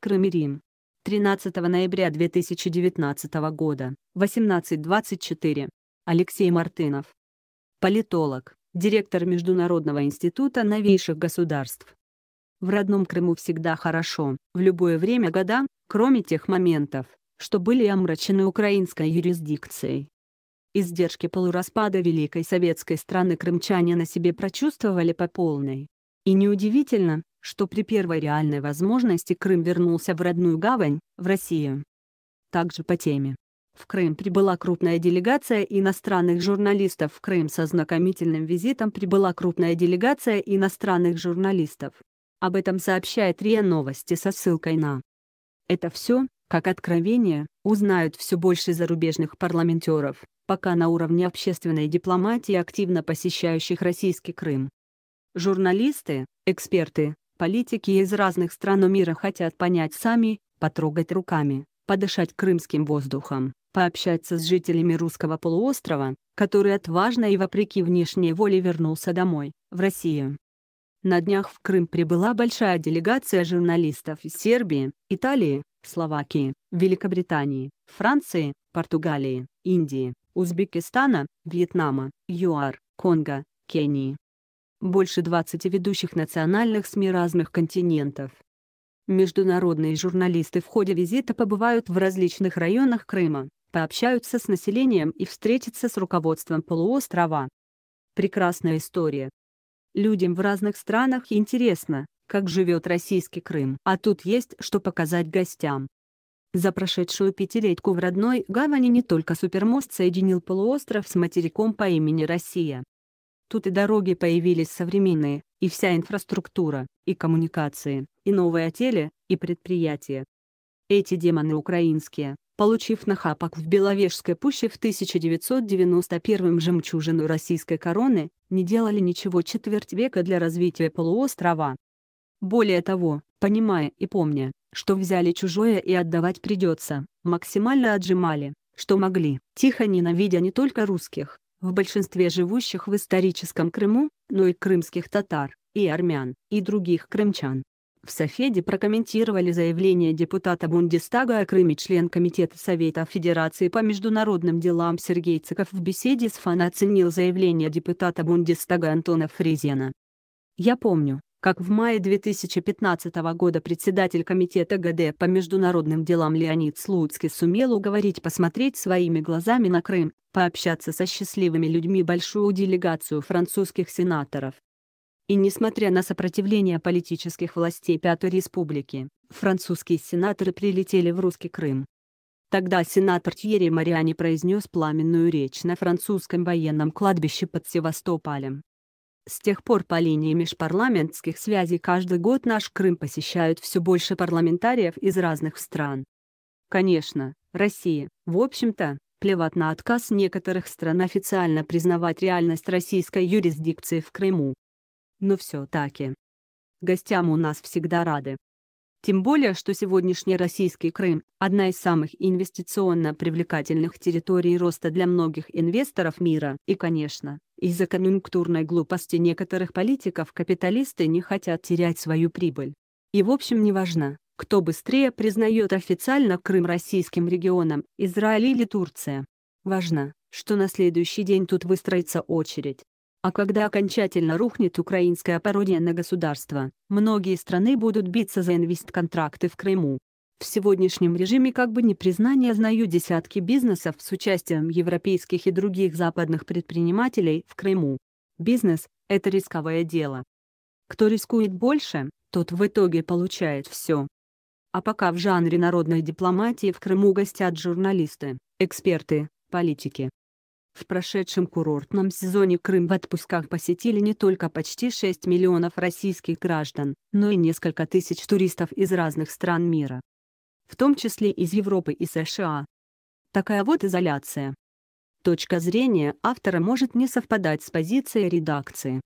Крым-Рим. 13 ноября 2019 года, 18.24. Алексей Мартынов. Политолог, директор Международного института новейших государств. В родном Крыму всегда хорошо, в любое время года, кроме тех моментов, что были омрачены украинской юрисдикцией. Издержки полураспада великой советской страны крымчане на себе прочувствовали по полной. И неудивительно, что при первой реальной возможности Крым вернулся в родную гавань, в Россию. Также по теме. В Крым прибыла крупная делегация иностранных журналистов. В Крым со знакомительным визитом прибыла крупная делегация иностранных журналистов. Об этом сообщает РИА Новости со ссылкой на. Это все, как откровение, узнают все больше зарубежных парламентеров, пока на уровне общественной дипломатии активно посещающих российский Крым. Журналисты, эксперты, Политики из разных стран мира хотят понять сами, потрогать руками, подышать крымским воздухом, пообщаться с жителями русского полуострова, который отважно и вопреки внешней воле вернулся домой, в Россию. На днях в Крым прибыла большая делегация журналистов из Сербии, Италии, Словакии, Великобритании, Франции, Португалии, Индии, Узбекистана, Вьетнама, ЮАР, Конго, Кении, больше 20 ведущих национальных СМИ разных континентов. Международные журналисты в ходе визита побывают в различных районах Крыма, пообщаются с населением и встретятся с руководством полуострова. Прекрасная история. Людям в разных странах интересно, как живет российский Крым, а тут есть что показать гостям. За прошедшую пятилетку в родной гавани не только супермост соединил полуостров с материком по имени Россия, Тут и дороги появились современные, и вся инфраструктура, и коммуникации, и новые отели, и предприятия. Эти демоны украинские, получив на хапок в Беловежской пуще в 1991 жемчужину российской короны, не делали ничего четверть века для развития полуострова. Более того, понимая и помня, что взяли чужое и отдавать придется, максимально отжимали, что могли, тихо ненавидя не только русских, в большинстве живущих в историческом Крыму, но и крымских татар, и армян, и других крымчан. В Софеде прокомментировали заявление депутата Бундестага о Крыме член Комитета Совета Федерации по международным делам Сергей Цыков в беседе с ФАН оценил заявление депутата Бундестага Антона Фризена. «Я помню, как в мае 2015 года председатель Комитета ГД по международным делам Леонид Слуцкий сумел уговорить посмотреть своими глазами на Крым, пообщаться со счастливыми людьми большую делегацию французских сенаторов. И несмотря на сопротивление политических властей Пятой Республики, французские сенаторы прилетели в русский Крым. Тогда сенатор Тьерри Мариани произнес пламенную речь на французском военном кладбище под Севастополем с тех пор по линии межпарламентских связей каждый год наш Крым посещают все больше парламентариев из разных стран. Конечно, Россия, в общем-то, плевать на отказ некоторых стран официально признавать реальность российской юрисдикции в Крыму. Но все-таки. Гостям у нас всегда рады. Тем более, что сегодняшний российский Крым – одна из самых инвестиционно привлекательных территорий роста для многих инвесторов мира, и, конечно, из-за конъюнктурной глупости некоторых политиков капиталисты не хотят терять свою прибыль. И в общем не важно, кто быстрее признает официально Крым российским регионом, Израиль или Турция. Важно, что на следующий день тут выстроится очередь. А когда окончательно рухнет украинская пародия на государство, многие страны будут биться за инвестконтракты в Крыму. В сегодняшнем режиме как бы не признание знаю десятки бизнесов с участием европейских и других западных предпринимателей в Крыму. Бизнес – это рисковое дело. Кто рискует больше, тот в итоге получает все. А пока в жанре народной дипломатии в Крыму гостят журналисты, эксперты, политики. В прошедшем курортном сезоне Крым в отпусках посетили не только почти 6 миллионов российских граждан, но и несколько тысяч туристов из разных стран мира. В том числе из Европы и США. Такая вот изоляция. Точка зрения автора может не совпадать с позицией редакции.